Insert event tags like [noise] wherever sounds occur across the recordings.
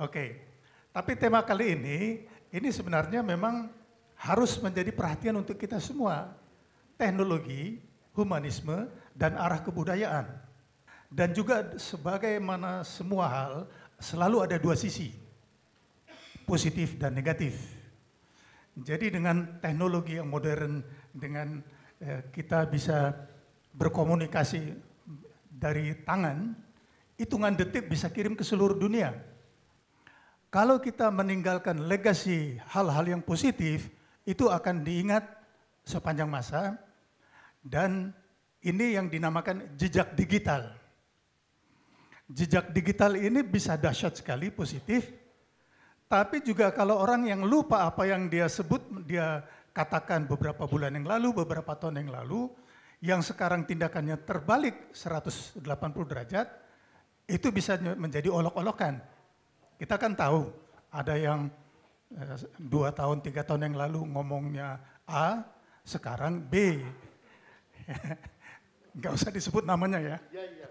Oke, tapi tema kali ini, ini sebenarnya memang harus menjadi perhatian untuk kita semua. Teknologi, humanisme, dan arah kebudayaan. Dan juga sebagaimana semua hal, selalu ada dua sisi, positif dan negatif. Jadi dengan teknologi yang modern, dengan eh, kita bisa berkomunikasi dari tangan, hitungan detik bisa kirim ke seluruh dunia kalau kita meninggalkan legasi hal-hal yang positif, itu akan diingat sepanjang masa. Dan ini yang dinamakan jejak digital. Jejak digital ini bisa dahsyat sekali positif, tapi juga kalau orang yang lupa apa yang dia sebut, dia katakan beberapa bulan yang lalu, beberapa tahun yang lalu, yang sekarang tindakannya terbalik 180 derajat, itu bisa menjadi olok-olokan kita kan tahu ada yang eh, dua tahun, tiga tahun yang lalu ngomongnya A, sekarang B. [laughs] Nggak usah disebut namanya ya. Iya, iya.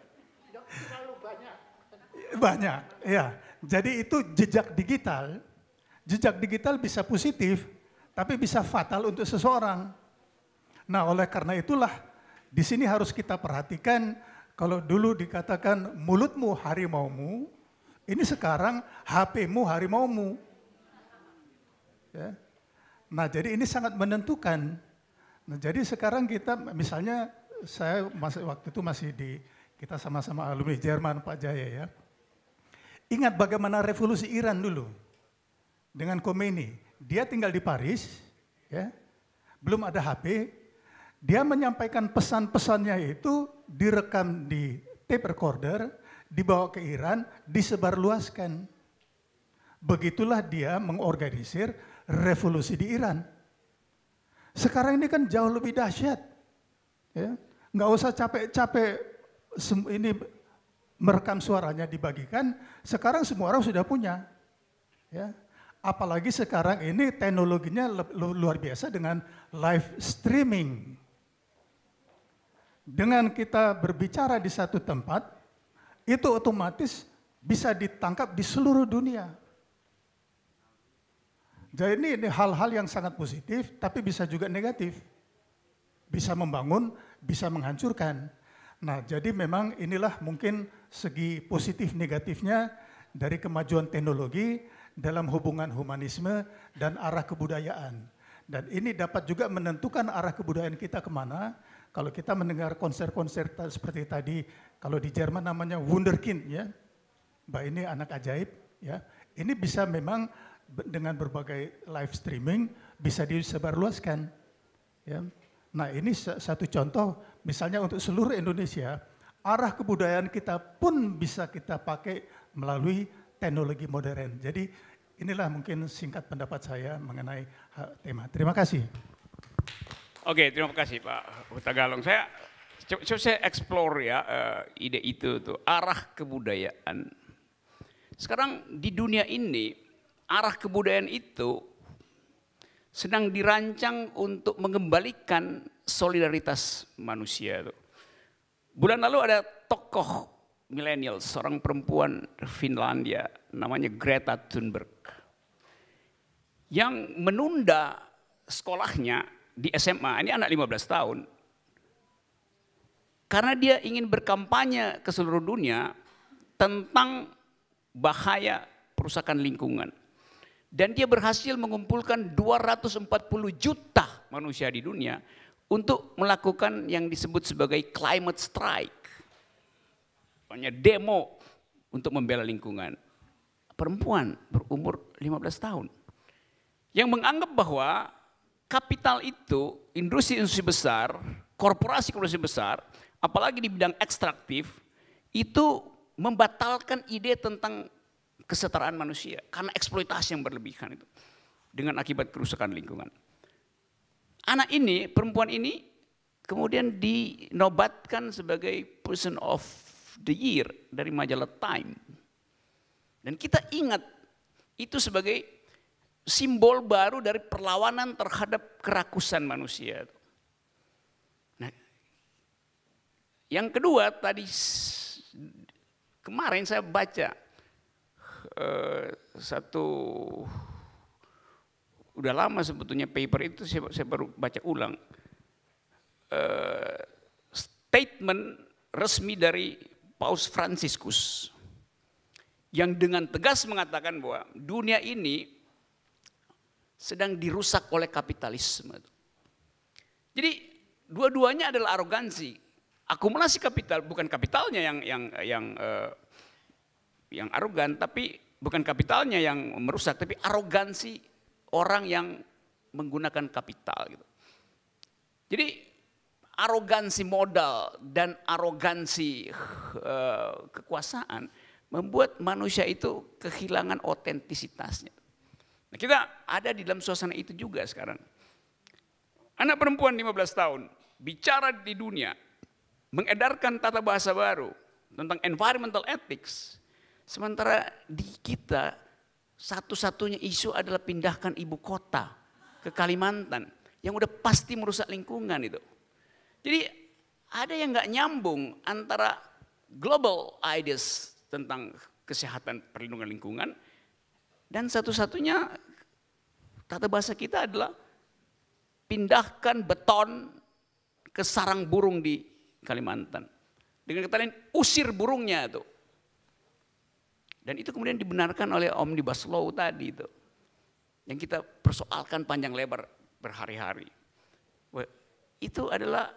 banyak. ya. Jadi itu jejak digital. Jejak digital bisa positif, tapi bisa fatal untuk seseorang. Nah, oleh karena itulah di sini harus kita perhatikan kalau dulu dikatakan mulutmu harimaumu, ini sekarang HP-mu harimau-mu. Ya. Nah jadi ini sangat menentukan. Nah jadi sekarang kita misalnya saya masih, waktu itu masih di kita sama-sama alumni Jerman Pak Jaya ya. Ingat bagaimana revolusi Iran dulu dengan Khomeini. Dia tinggal di Paris, ya, belum ada HP. Dia menyampaikan pesan-pesannya itu direkam di tape recorder, dibawa ke Iran, disebarluaskan. Begitulah dia mengorganisir revolusi di Iran. Sekarang ini kan jauh lebih dahsyat. Ya. Nggak usah capek-capek ini merekam suaranya dibagikan, sekarang semua orang sudah punya. Ya. Apalagi sekarang ini teknologinya luar biasa dengan live streaming. Dengan kita berbicara di satu tempat, itu otomatis bisa ditangkap di seluruh dunia. Jadi ini, hal-hal yang sangat positif, tapi bisa juga negatif. Bisa membangun, bisa menghancurkan. Nah, jadi memang inilah mungkin segi positif negatifnya dari kemajuan teknologi dalam hubungan humanisme dan arah kebudayaan. Dan ini dapat juga menentukan arah kebudayaan kita kemana, kalau kita mendengar konser-konser seperti tadi, kalau di Jerman namanya Wunderkind ya. Mbak ini anak ajaib ya. Ini bisa memang dengan berbagai live streaming bisa disebarluaskan. Ya. Nah ini satu contoh misalnya untuk seluruh Indonesia, arah kebudayaan kita pun bisa kita pakai melalui teknologi modern. Jadi inilah mungkin singkat pendapat saya mengenai tema. Terima kasih. Oke, okay, terima kasih Pak Huta Galung. Saya coba, coba saya explore ya uh, ide itu tuh arah kebudayaan. Sekarang di dunia ini arah kebudayaan itu sedang dirancang untuk mengembalikan solidaritas manusia tuh. Bulan lalu ada tokoh milenial, seorang perempuan Finlandia namanya Greta Thunberg yang menunda sekolahnya di SMA, ini anak 15 tahun. Karena dia ingin berkampanye ke seluruh dunia tentang bahaya perusakan lingkungan. Dan dia berhasil mengumpulkan 240 juta manusia di dunia untuk melakukan yang disebut sebagai climate strike. Hanya demo untuk membela lingkungan. Perempuan berumur 15 tahun yang menganggap bahwa kapital itu, industri-industri besar, korporasi-korporasi besar, apalagi di bidang ekstraktif, itu membatalkan ide tentang kesetaraan manusia karena eksploitasi yang berlebihan itu dengan akibat kerusakan lingkungan. Anak ini, perempuan ini kemudian dinobatkan sebagai person of the year dari majalah Time. Dan kita ingat itu sebagai simbol baru dari perlawanan terhadap kerakusan manusia. Nah, yang kedua tadi kemarin saya baca uh, satu udah lama sebetulnya paper itu saya, saya baru baca ulang uh, statement resmi dari Paus Franciscus yang dengan tegas mengatakan bahwa dunia ini sedang dirusak oleh kapitalisme. Jadi dua-duanya adalah arogansi. Akumulasi kapital bukan kapitalnya yang yang yang uh, yang arogan, tapi bukan kapitalnya yang merusak, tapi arogansi orang yang menggunakan kapital. Gitu. Jadi arogansi modal dan arogansi uh, kekuasaan membuat manusia itu kehilangan otentisitasnya. Nah, kita ada di dalam suasana itu juga sekarang. Anak perempuan 15 tahun bicara di dunia, mengedarkan tata bahasa baru tentang environmental ethics. Sementara di kita satu-satunya isu adalah pindahkan ibu kota ke Kalimantan yang udah pasti merusak lingkungan itu. Jadi ada yang nggak nyambung antara global ideas tentang kesehatan perlindungan lingkungan dan satu-satunya tata bahasa kita adalah pindahkan beton ke sarang burung di Kalimantan. Dengan kata lain, usir burungnya itu. Dan itu kemudian dibenarkan oleh Omnibus Law tadi itu. Yang kita persoalkan panjang lebar berhari-hari. Itu adalah,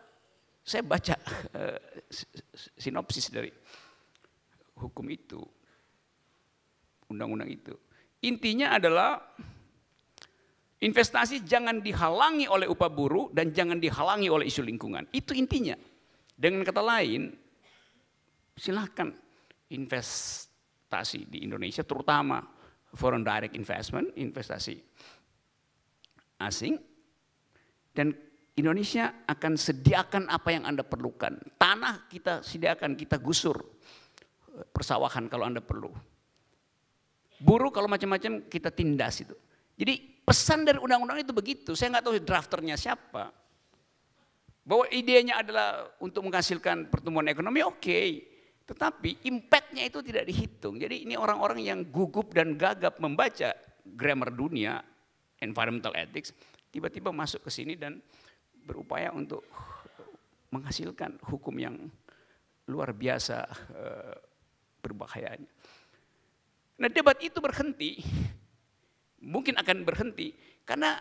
saya baca eh, sinopsis dari hukum itu, undang-undang itu. Intinya adalah investasi jangan dihalangi oleh upah buruh dan jangan dihalangi oleh isu lingkungan. Itu intinya. Dengan kata lain, silahkan investasi di Indonesia terutama foreign direct investment, investasi asing. Dan Indonesia akan sediakan apa yang Anda perlukan. Tanah kita sediakan, kita gusur persawahan kalau Anda perlu Buruh kalau macam-macam kita tindas itu. Jadi pesan dari undang-undang itu begitu. Saya nggak tahu drafternya siapa. Bahwa idenya adalah untuk menghasilkan pertumbuhan ekonomi oke. Okay. Tetapi impactnya itu tidak dihitung. Jadi ini orang-orang yang gugup dan gagap membaca grammar dunia, environmental ethics, tiba-tiba masuk ke sini dan berupaya untuk menghasilkan hukum yang luar biasa eh, berbahayanya. Nah debat itu berhenti, mungkin akan berhenti karena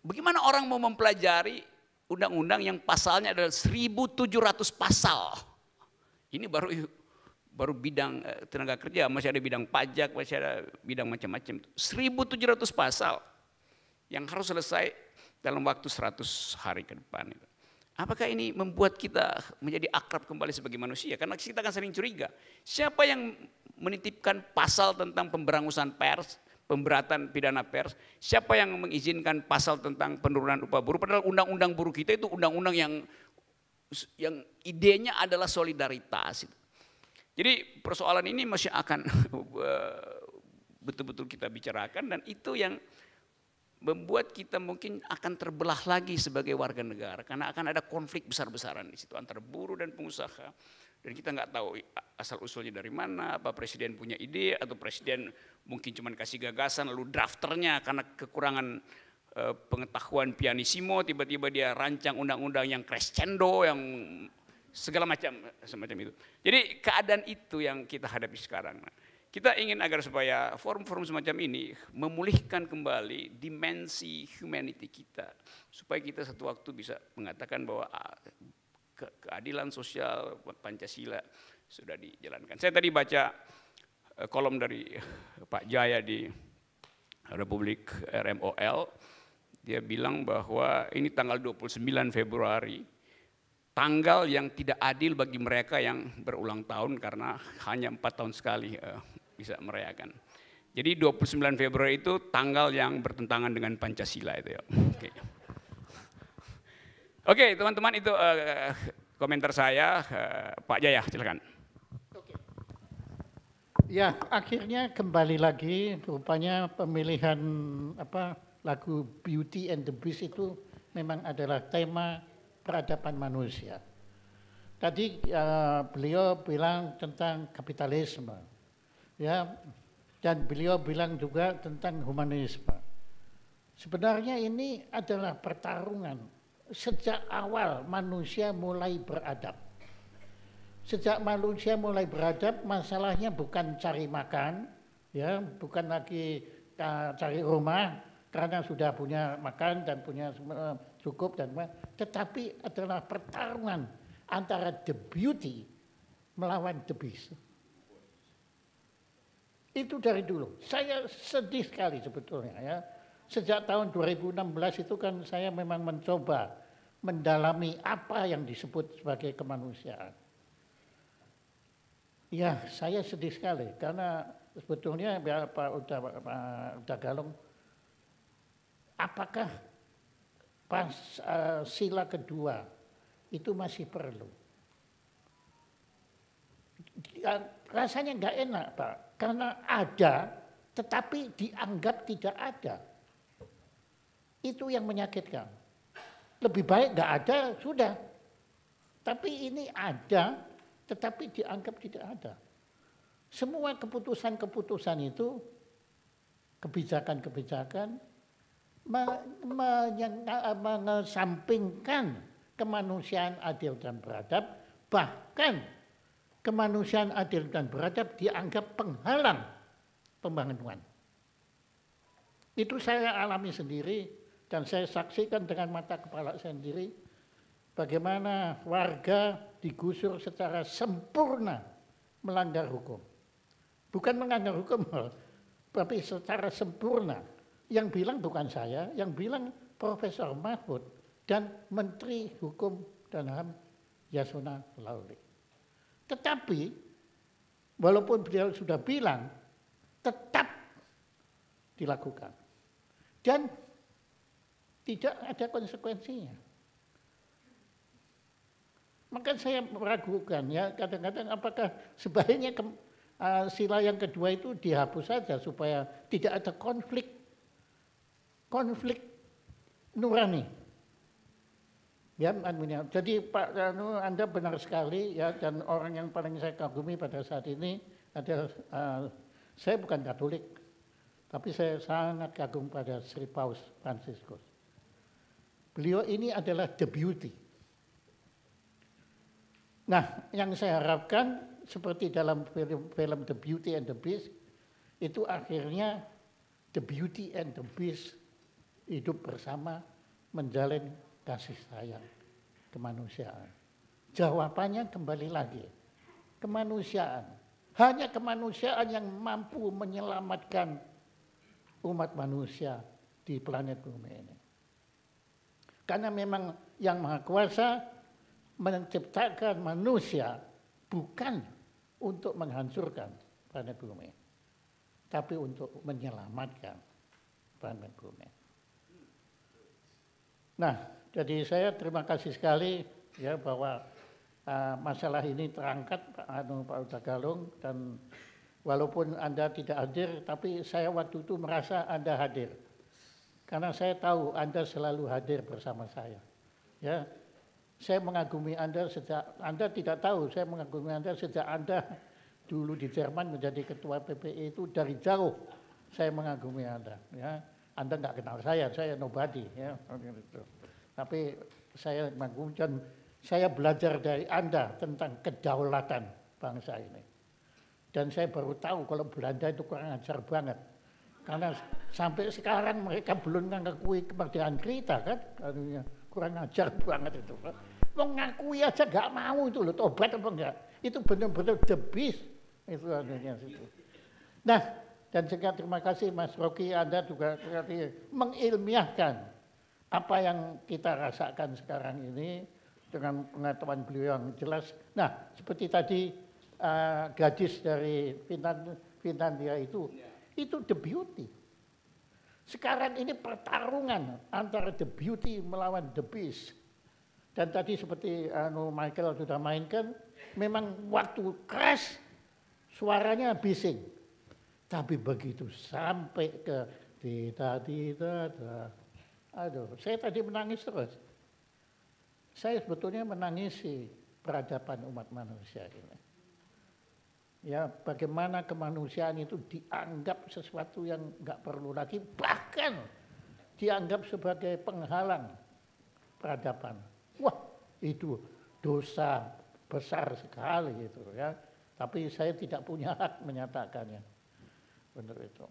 bagaimana orang mau mempelajari undang-undang yang pasalnya adalah 1700 pasal. Ini baru baru bidang eh, tenaga kerja, masih ada bidang pajak, masih ada bidang macam-macam. 1700 pasal yang harus selesai dalam waktu 100 hari ke depan. Apakah ini membuat kita menjadi akrab kembali sebagai manusia? Karena kita akan sering curiga. Siapa yang menitipkan pasal tentang pemberangusan pers, pemberatan pidana pers, siapa yang mengizinkan pasal tentang penurunan upah buruh, padahal undang-undang buruh kita itu undang-undang yang yang idenya adalah solidaritas. Jadi persoalan ini masih akan [laughs] eh, betul-betul kita bicarakan dan itu yang membuat kita mungkin akan terbelah lagi sebagai warga negara karena akan ada konflik besar-besaran di situ antara buruh dan pengusaha. Dan kita nggak tahu asal usulnya dari mana, apa presiden punya ide atau presiden mungkin cuman kasih gagasan lalu drafternya karena kekurangan e, pengetahuan pianissimo tiba-tiba dia rancang undang-undang yang crescendo yang segala macam semacam itu. Jadi keadaan itu yang kita hadapi sekarang. kita ingin agar supaya forum-forum semacam ini memulihkan kembali dimensi humanity kita supaya kita satu waktu bisa mengatakan bahwa ah, ke keadilan sosial Pancasila sudah dijalankan. Saya tadi baca eh, kolom dari eh, Pak Jaya di Republik RMOL, dia bilang bahwa ini tanggal 29 Februari, tanggal yang tidak adil bagi mereka yang berulang tahun karena hanya empat tahun sekali eh, bisa merayakan. Jadi 29 Februari itu tanggal yang bertentangan dengan Pancasila itu ya. Okay. Oke, teman-teman itu uh, komentar saya. Uh, Pak Jaya, silakan. Ya, akhirnya kembali lagi rupanya pemilihan apa lagu Beauty and the Beast itu memang adalah tema peradaban manusia. Tadi uh, beliau bilang tentang kapitalisme. Ya, dan beliau bilang juga tentang humanisme. Sebenarnya ini adalah pertarungan sejak awal manusia mulai beradab. Sejak manusia mulai beradab, masalahnya bukan cari makan, ya, bukan lagi eh, cari rumah karena sudah punya makan dan punya eh, cukup dan tetapi adalah pertarungan antara the beauty melawan the beast. Itu dari dulu. Saya sedih sekali sebetulnya ya. Sejak tahun 2016 itu kan saya memang mencoba mendalami apa yang disebut sebagai kemanusiaan. Ya, saya sedih sekali karena sebetulnya ya, Pak Uda, Pak Uda Galung, apakah pas uh, sila kedua itu masih perlu? Ya, rasanya nggak enak Pak, karena ada tetapi dianggap tidak ada. Itu yang menyakitkan. Lebih baik nggak ada, sudah. Tapi ini ada, tetapi dianggap tidak ada. Semua keputusan-keputusan itu, kebijakan-kebijakan, eh, mengesampingkan kemanusiaan adil dan beradab, bahkan kemanusiaan adil dan beradab dianggap penghalang pembangunan. Itu saya alami sendiri dan saya saksikan dengan mata kepala sendiri bagaimana warga digusur secara sempurna melanggar hukum. Bukan melanggar hukum, tapi secara sempurna. Yang bilang bukan saya, yang bilang Profesor Mahfud dan Menteri Hukum dan HAM Yasona Lauli. Tetapi walaupun beliau sudah bilang, tetap dilakukan. Dan tidak ada konsekuensinya. Maka saya meragukan ya, kadang-kadang apakah sebaiknya ke, uh, eh, sila yang kedua itu dihapus saja supaya tidak ada konflik konflik nurani. Ya, jadi Pak Anu, Anda benar sekali ya dan orang yang paling saya kagumi pada saat ini adalah uh, saya bukan Katolik, tapi saya sangat kagum pada Sri Paus Fransiskus. Beliau ini adalah the beauty. Nah, yang saya harapkan seperti dalam film-film The Beauty and the Beast, itu akhirnya The Beauty and the Beast hidup bersama menjalin kasih sayang kemanusiaan. Jawabannya kembali lagi, kemanusiaan. Hanya kemanusiaan yang mampu menyelamatkan umat manusia di planet bumi ini. Karena memang yang Maha Kuasa menciptakan manusia bukan untuk menghancurkan planet bumi, tapi untuk menyelamatkan planet bumi. Nah, jadi saya terima kasih sekali ya bahwa uh, masalah ini terangkat Pak Anu Pak Uta Galung dan walaupun Anda tidak hadir, tapi saya waktu itu merasa Anda hadir. Karena saya tahu Anda selalu hadir bersama saya. Ya, saya mengagumi Anda sejak Anda tidak tahu, saya mengagumi Anda sejak Anda dulu di Jerman menjadi ketua PPI itu dari jauh saya mengagumi Anda. Ya, Anda nggak kenal saya, saya nobody. Ya, tapi saya mengagumi dan saya belajar dari Anda tentang kedaulatan bangsa ini. Dan saya baru tahu kalau Belanda itu kurang ajar banget karena sampai sekarang mereka belum mengakui kemerdekaan kita kan. Artinya kurang ajar banget itu. mengakui aja gak mau itu loh, tobat apa enggak. Itu benar-benar debis. Itu adanya situ. Nah, dan juga terima kasih Mas Rocky Anda juga mengilmiahkan apa yang kita rasakan sekarang ini dengan pengetahuan beliau yang jelas. Nah, seperti tadi uh, gadis dari Finlandia itu iya. Itu the beauty. Sekarang ini pertarungan antara the beauty melawan the beast. Dan tadi seperti anu Michael sudah mainkan, memang waktu crash suaranya bising. Tapi begitu sampai ke tidak tidak aduh saya tadi menangis terus. Saya sebetulnya menangisi peradaban umat manusia ini ya bagaimana kemanusiaan itu dianggap sesuatu yang nggak perlu lagi bahkan dianggap sebagai penghalang peradaban wah itu dosa besar sekali itu ya tapi saya tidak punya [laughs] hak menyatakannya benar itu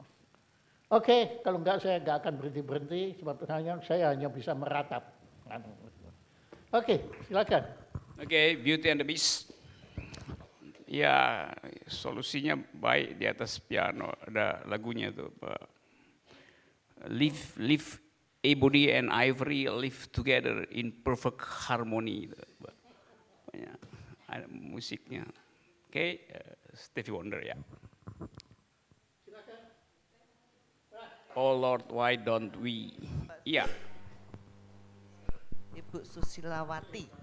oke kalau nggak saya nggak akan berhenti berhenti sebab hanya saya hanya bisa meratap anu. oke silakan oke okay, Beauty and the Beast ya solusinya baik di atas piano ada lagunya itu live live Ebony and Ivory live together in perfect harmony banyak ada musiknya oke okay. Eh, Stevie Wonder ya Oh Lord why don't we ya yeah. Ibu Susilawati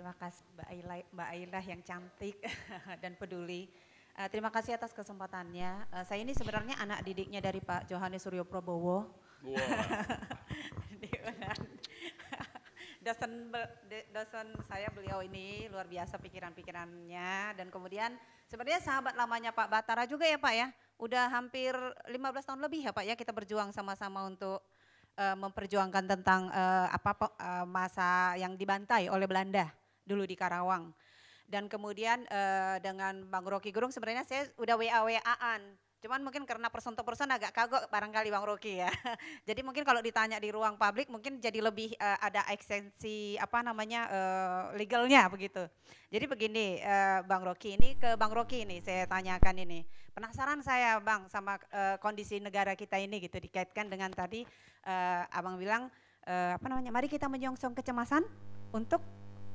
Terima kasih Mbak Aila, Mbak Aila yang cantik [laughs] dan peduli. Eh, terima kasih atas kesempatannya. Eh, saya ini sebenarnya anak didiknya dari Pak Johannes Suryo Prabowo. Wow. [laughs] dosen, dosen saya beliau ini luar biasa pikiran-pikirannya dan kemudian sebenarnya sahabat lamanya Pak Batara juga ya Pak ya. Udah hampir 15 tahun lebih ya Pak ya kita berjuang sama-sama untuk eh, memperjuangkan tentang uh, apa uh, masa yang dibantai oleh Belanda dulu di Karawang. Dan kemudian uh, dengan Bang Rocky Gerung sebenarnya saya udah wa an Cuman mungkin karena person to agak kagok barangkali Bang Rocky ya. [laughs] jadi mungkin kalau ditanya di ruang publik mungkin jadi lebih uh, ada eksensi apa namanya uh, legalnya begitu. Jadi begini uh, Bang Rocky ini ke Bang Rocky ini saya tanyakan ini. Penasaran saya Bang sama uh, kondisi negara kita ini gitu dikaitkan dengan tadi uh, Abang bilang uh, apa namanya mari kita menyongsong kecemasan untuk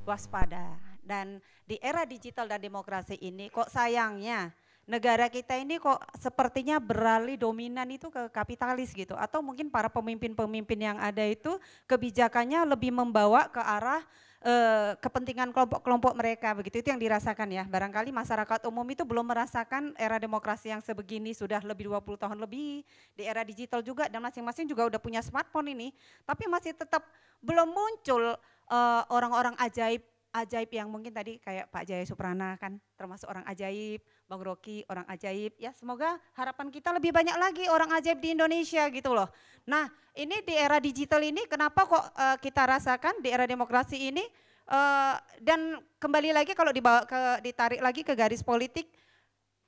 waspada. Dan di era digital dan demokrasi ini kok sayangnya negara kita ini kok sepertinya beralih dominan itu ke kapitalis gitu atau mungkin para pemimpin-pemimpin yang ada itu kebijakannya lebih membawa ke arah eh, kepentingan kelompok-kelompok mereka begitu itu yang dirasakan ya barangkali masyarakat umum itu belum merasakan era demokrasi yang sebegini sudah lebih 20 tahun lebih di era digital juga dan masing-masing juga udah punya smartphone ini tapi masih tetap belum muncul orang eh, orang-orang ajaib ajaib yang mungkin tadi kayak Pak Jaya Suprana kan termasuk orang ajaib, Bang Rocky orang ajaib ya semoga harapan kita lebih banyak lagi orang ajaib di Indonesia gitu loh. Nah ini di era digital ini kenapa kok uh, kita rasakan di era demokrasi ini uh, dan kembali lagi kalau dibawa ke ditarik lagi ke garis politik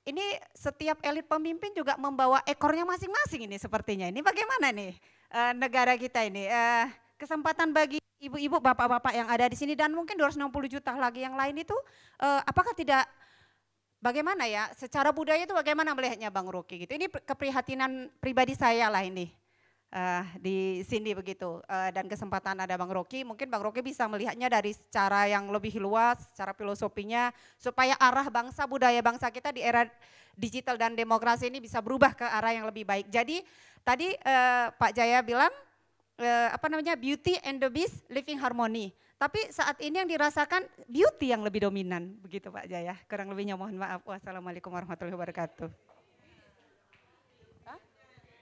ini setiap elit pemimpin juga membawa ekornya masing-masing ini sepertinya ini bagaimana nih uh, negara kita ini? Uh, kesempatan bagi ibu-ibu, bapak-bapak yang ada di sini dan mungkin 260 juta lagi yang lain itu uh, apakah tidak bagaimana ya secara budaya itu bagaimana melihatnya Bang Ruki gitu. Ini keprihatinan pribadi saya lah ini. Uh, di sini begitu uh, dan kesempatan ada Bang Rocky mungkin Bang Rocky bisa melihatnya dari cara yang lebih luas secara filosofinya supaya arah bangsa budaya bangsa kita di era digital dan demokrasi ini bisa berubah ke arah yang lebih baik jadi tadi uh, Pak Jaya bilang uh, apa namanya Beauty and the Beast Living Harmony. Tapi saat ini yang dirasakan beauty yang lebih dominan, begitu Pak Jaya. Kurang lebihnya mohon maaf. Wassalamualaikum warahmatullahi wabarakatuh.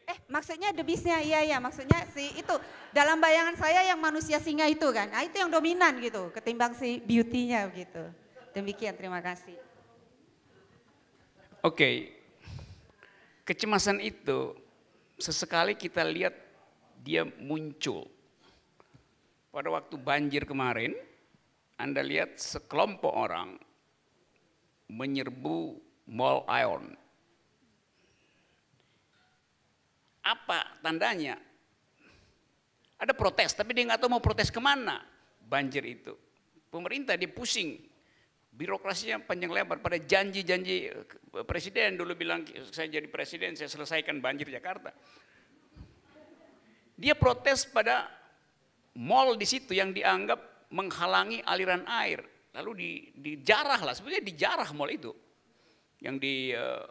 Eh maksudnya the beastnya nya iya ya maksudnya si itu. Dalam bayangan saya yang manusia singa itu kan, nah, itu yang dominan gitu ketimbang si beauty-nya begitu. Demikian terima kasih. Oke, okay. kecemasan itu sesekali kita lihat dia muncul. Pada waktu banjir kemarin, Anda lihat sekelompok orang menyerbu Mall Ion. Apa tandanya? Ada protes, tapi dia nggak tahu mau protes kemana banjir itu. Pemerintah dia pusing, birokrasinya panjang lebar. Pada janji-janji eh, presiden dulu bilang saya jadi presiden saya selesaikan banjir Jakarta. Dia protes pada mall di situ yang dianggap menghalangi aliran air. Lalu di, dijarah lah, sebenarnya dijarah mall itu. Yang di eh,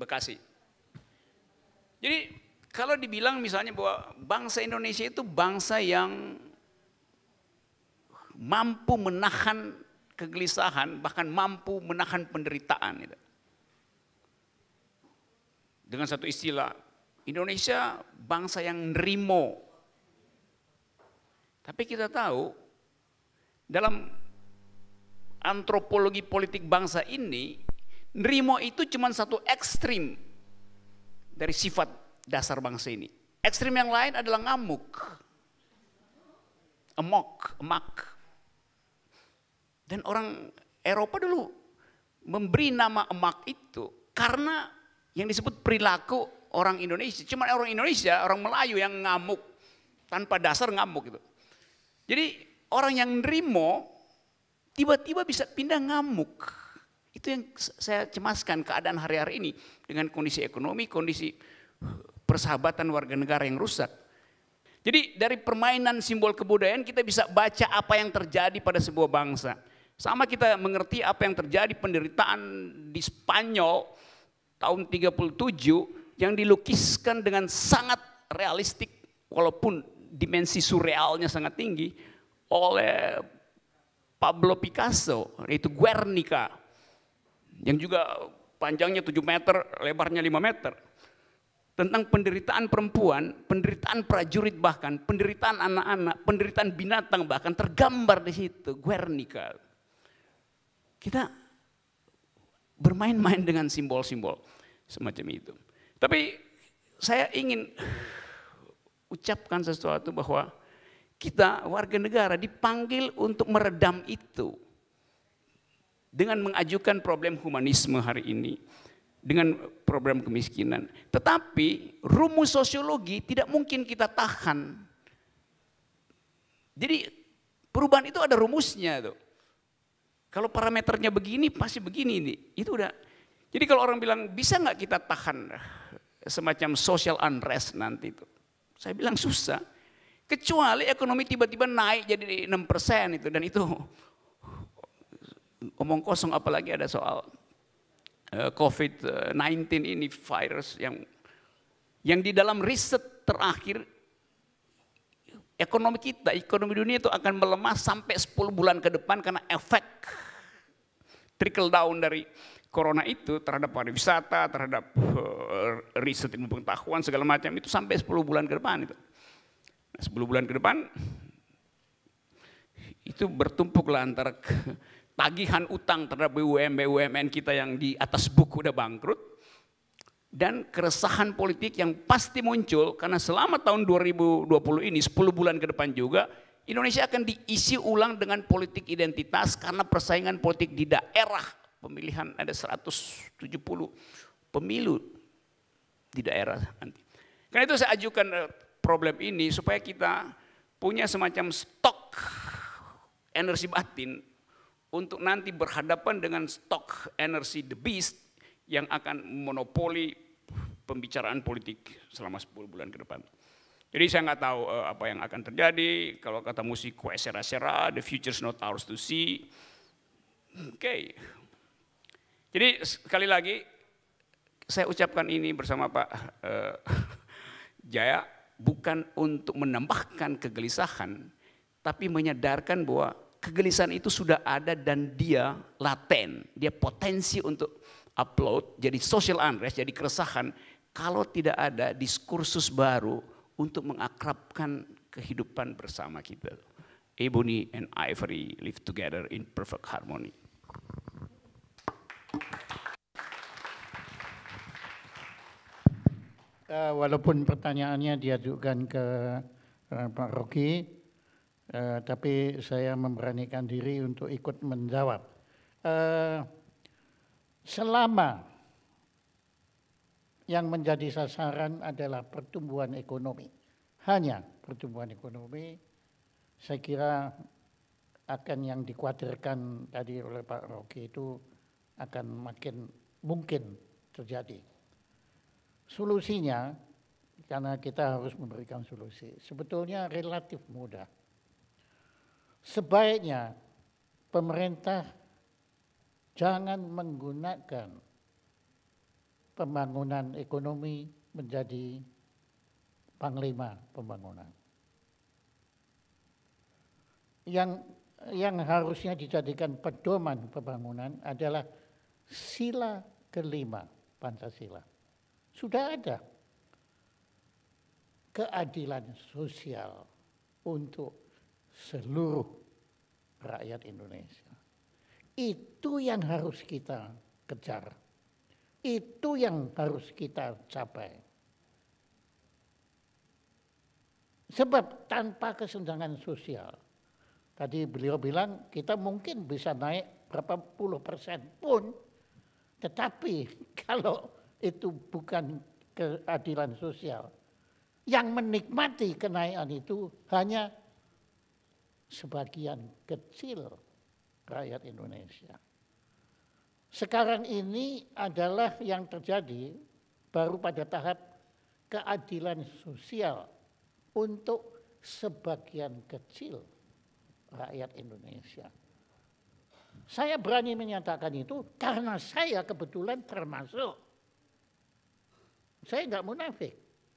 Bekasi. Jadi kalau dibilang misalnya bahwa bangsa Indonesia itu bangsa yang mampu menahan kegelisahan, bahkan mampu menahan penderitaan. Gitu. Dengan satu istilah, Indonesia bangsa yang nerimo. Tapi kita tahu dalam antropologi politik bangsa ini, nerimo itu cuma satu ekstrim dari sifat dasar bangsa ini. Ekstrim yang lain adalah ngamuk, emok, emak. Dan orang Eropa dulu memberi nama emak itu karena yang disebut perilaku orang Indonesia. Cuma orang Indonesia, orang Melayu yang ngamuk. Tanpa dasar ngamuk gitu. Jadi orang yang nerimo tiba-tiba bisa pindah ngamuk. Itu yang saya cemaskan keadaan hari-hari ini dengan kondisi ekonomi, kondisi eh, persahabatan warga negara yang rusak. Jadi dari permainan simbol kebudayaan kita bisa baca apa yang terjadi pada sebuah bangsa. Sama kita mengerti apa yang terjadi penderitaan di Spanyol tahun 37 yang dilukiskan dengan sangat realistik walaupun dimensi surrealnya sangat tinggi oleh Pablo Picasso, yaitu Guernica, yang juga panjangnya 7 meter, lebarnya 5 meter. Tentang penderitaan perempuan, penderitaan prajurit bahkan, penderitaan anak-anak, penderitaan binatang bahkan tergambar di situ, Guernica. Kita bermain-main dengan simbol-simbol semacam itu. Tapi saya ingin ucapkan sesuatu bahwa kita warga negara dipanggil untuk meredam itu dengan mengajukan problem humanisme hari ini dengan problem kemiskinan. Tetapi rumus sosiologi tidak mungkin kita tahan. Jadi perubahan itu ada rumusnya tuh. Kalau parameternya begini pasti begini ini. Itu udah. Jadi kalau orang bilang bisa nggak kita tahan? semacam social unrest nanti itu. Saya bilang susah. Kecuali ekonomi tiba-tiba naik jadi 6 persen itu. Dan itu omong kosong apalagi ada soal eh, COVID-19 ini virus yang yang di dalam riset terakhir ekonomi kita, ekonomi dunia itu akan melemah sampai 10 bulan ke depan karena efek trickle down dari corona itu terhadap pariwisata, terhadap eh, riset ilmu pengetahuan segala macam itu sampai 10 bulan ke depan itu. Nah, 10 bulan ke depan itu bertumpuklah antara tagihan utang terhadap BUM BUMN kita yang di atas buku udah bangkrut dan keresahan politik yang pasti muncul karena selama tahun 2020 ini 10 bulan ke depan juga Indonesia akan diisi ulang dengan politik identitas karena persaingan politik di daerah pemilihan ada 170 pemilu di daerah nanti. Karena itu saya ajukan eh, problem ini supaya kita punya semacam stok energi batin untuk nanti berhadapan dengan stok energi the beast yang akan monopoli pembicaraan politik selama 10 bulan ke depan. Jadi saya nggak tahu eh, apa yang akan terjadi. Kalau kata musik, kue sera-sera, the future's not ours to see. Hmm, oke, okay. Jadi sekali lagi saya ucapkan ini bersama Pak eh, [laughs] Jaya bukan untuk menambahkan kegelisahan, tapi menyadarkan bahwa kegelisahan itu sudah ada dan dia laten, dia potensi untuk upload, jadi social unrest, jadi keresahan kalau tidak ada diskursus baru untuk mengakrabkan kehidupan bersama kita. Ebony and Ivory live together in perfect harmony. uh, walaupun pertanyaannya diajukan ke uh, Pak Rocky, uh, tapi saya memberanikan diri untuk ikut menjawab. Uh, selama yang menjadi sasaran adalah pertumbuhan ekonomi, hanya pertumbuhan ekonomi, saya kira akan yang dikhawatirkan tadi oleh Pak Rocky itu akan makin mungkin terjadi. Solusinya, karena kita harus memberikan solusi, sebetulnya relatif mudah. Sebaiknya pemerintah jangan menggunakan pembangunan ekonomi menjadi panglima pembangunan. Yang yang harusnya dijadikan pedoman pembangunan adalah sila kelima Pancasila. Sudah ada keadilan sosial untuk seluruh rakyat Indonesia. Itu yang harus kita kejar. Itu yang harus kita capai. Sebab tanpa kesenjangan sosial, tadi beliau bilang kita mungkin bisa naik berapa puluh persen pun, tetapi [laughs] kalau itu bukan keadilan sosial. Yang menikmati kenaikan itu hanya sebagian kecil rakyat Indonesia. Sekarang ini adalah yang terjadi baru pada tahap keadilan sosial untuk sebagian kecil rakyat Indonesia. Saya berani menyatakan itu karena saya kebetulan termasuk saya nggak munafik.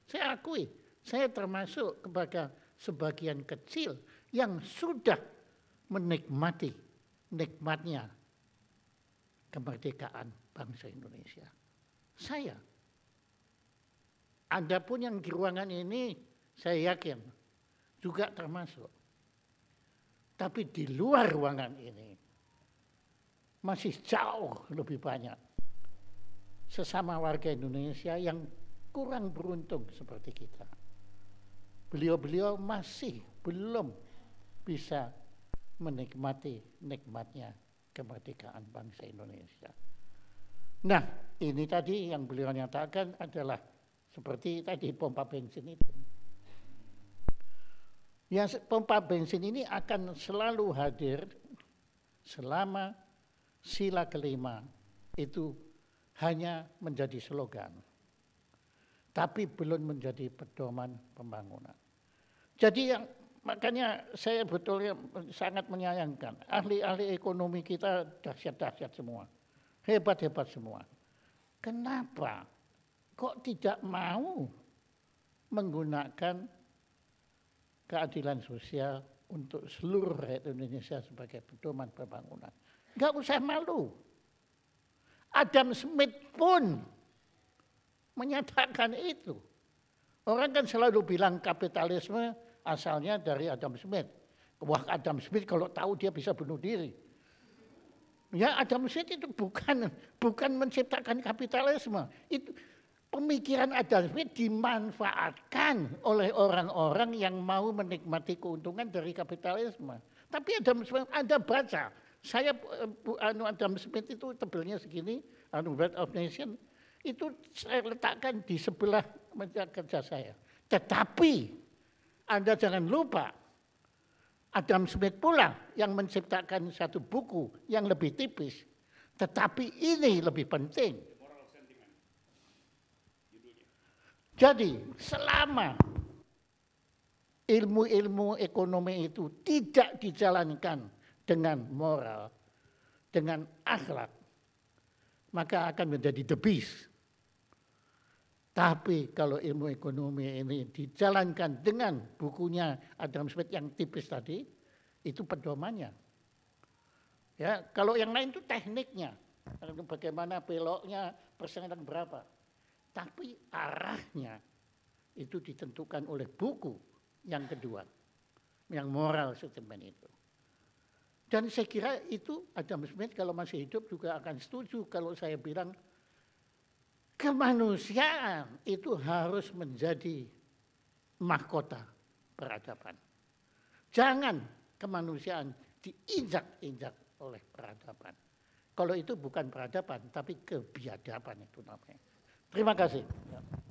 Saya akui, saya termasuk kepada sebagian kecil yang sudah menikmati nikmatnya kemerdekaan bangsa Indonesia. Saya. anda pun yang di ruangan ini saya yakin juga termasuk. Tapi di luar ruangan ini masih jauh lebih banyak sesama warga Indonesia yang kurang beruntung seperti kita. Beliau-beliau masih belum bisa menikmati nikmatnya kemerdekaan bangsa Indonesia. Nah, ini tadi yang beliau nyatakan adalah seperti tadi pompa bensin itu. Yang pompa bensin ini akan selalu hadir selama sila kelima itu hanya menjadi slogan, tapi belum menjadi pedoman pembangunan. Jadi yang makanya saya betulnya sangat menyayangkan ahli-ahli ekonomi kita dahsyat-dahsyat semua, hebat-hebat semua. Kenapa kok tidak mau menggunakan keadilan sosial untuk seluruh rakyat Indonesia sebagai pedoman pembangunan? Enggak usah malu. Adam Smith pun menyatakan itu. Orang kan selalu bilang kapitalisme asalnya dari Adam Smith. Wah Adam Smith kalau tahu dia bisa bunuh diri. Ya Adam Smith itu bukan bukan menciptakan kapitalisme. Itu pemikiran Adam Smith dimanfaatkan oleh orang-orang yang mau menikmati keuntungan dari kapitalisme. Tapi Adam Smith ada baca saya eh, anu Adam Smith itu tebelnya segini, anu Birth of Nation itu saya letakkan di sebelah meja kerja saya. Tetapi Anda jangan lupa Adam Smith pula yang menciptakan satu buku yang lebih tipis. Tetapi ini lebih penting. Jadi selama ilmu-ilmu ekonomi itu tidak dijalankan dengan moral, dengan akhlak, maka akan menjadi the beast. Tapi kalau ilmu ekonomi ini dijalankan dengan bukunya Adam Smith yang tipis tadi, itu pedomannya. Ya, kalau yang lain itu tekniknya, bagaimana beloknya, persenan berapa. Tapi arahnya itu ditentukan oleh buku yang kedua, yang moral statement itu. Dan saya kira itu Adam Smith kalau masih hidup juga akan setuju kalau saya bilang kemanusiaan itu harus menjadi mahkota peradaban. Jangan kemanusiaan diinjak-injak oleh peradaban. Kalau itu bukan peradaban, tapi kebiadaban itu namanya. Terima kasih.